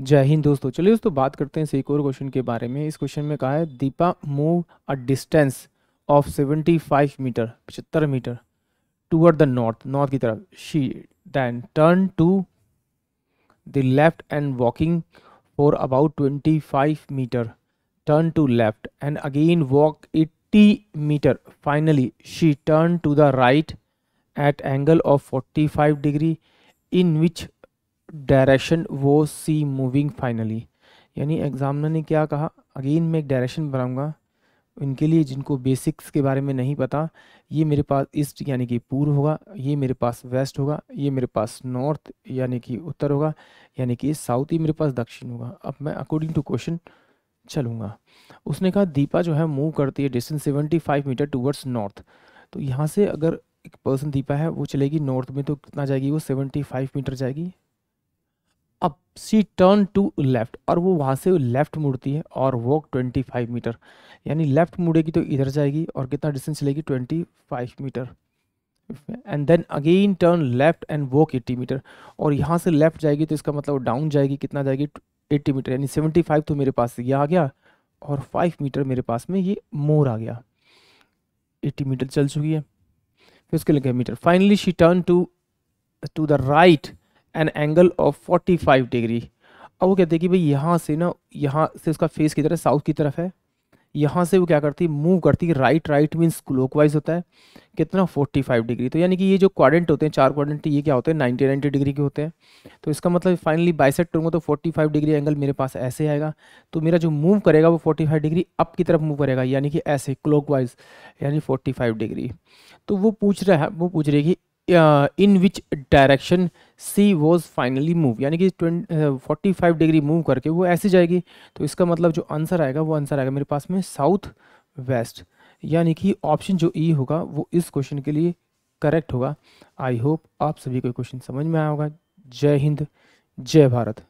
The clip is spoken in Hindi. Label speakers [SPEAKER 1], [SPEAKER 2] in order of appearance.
[SPEAKER 1] जय हिंद दोस्तों चलिए दोस्तों बात करते हैं से एक और क्वेश्चन के बारे में इस क्वेश्चन में कहा है Deepa move a distance of 75 metre पचहत्तर metre toward the north north की तरफ she then turn to the left and walking for about 25 metre turn to left and again walk 80 metre finally she turn to the right at angle of 45 degree in which direction वो सी मूविंग फाइनली यानी एग्जामिनर ने क्या कहा अगेन मैं एक डायरेक्शन बनाऊंगा उनके लिए जिनको बेसिक्स के बारे में नहीं पता ये मेरे पास ईस्ट यानी कि पूर्व होगा ये मेरे पास वेस्ट होगा ये मेरे पास नॉर्थ यानी कि उत्तर होगा यानी कि साउथ ही मेरे पास दक्षिण होगा अब मैं अकॉर्डिंग टू क्वेश्चन चलूँगा उसने कहा दीपा जो है मूव करती है distance seventy five metre towards north तो यहाँ से अगर एक पर्सन दीपा है वो चलेगी नॉर्थ में तो कितना जाएगी वो सेवेंटी फाइव मीटर जाएगी अब सी टर्न टू लेफ्ट और वो वहाँ से लेफ्ट मुड़ती है और वॉक ट्वेंटी फाइव मीटर यानी लेफ्ट मुड़ेगी तो इधर जाएगी और कितना डिस्टेंस चलेगी twenty five metre and then again turn left and walk eighty metre और यहाँ से लेफ्ट जाएगी तो इसका मतलब डाउन जाएगी कितना जाएगी एट्टी मीटर यानी सेवेंटी फाइव तो मेरे पास ये आ गया और फाइव मीटर मेरे पास में ये मोर आ गया एट्टी मीटर चल चुकी है फिर उसके लगे metre finally she turn to to the right an angle of 45 degree अब वो कहते हैं कि भाई यहाँ से ना यहाँ से उसका फेस की तरह साउथ की तरफ है यहाँ से वो क्या करती है मूव करती है राइट राइट मीन्स वाइज होता है कितना 45 डिग्री तो यानी कि ये जो क्वाड्रेंट होते हैं चार क्वाड्रेंट ये क्या होते हैं 90 नाइन्टी डिग्री के होते हैं तो इसका मतलब फाइनली बाइसेट करूँगा तो 45 डिग्री एंगल मेरे पास ऐसे आएगा तो मेरा जो मूव करेगा वो 45 डिग्री अप की तरफ मूव करेगा यानी कि ऐसे वाइज यानी फाइव डिग्री तो वो पूछ रहा है वो पूछ रही है कि in which direction she was finally move यानी कि फोर्टी फाइव डिग्री मूव करके वो ऐसी जाएगी तो इसका मतलब जो आंसर आएगा वो आंसर आएगा मेरे पास में साउथ वेस्ट यानी कि ऑप्शन जो ई e होगा वो इस क्वेश्चन के लिए करेक्ट होगा आई होप आप सभी को क्वेश्चन समझ में आया होगा जय हिंद जय भारत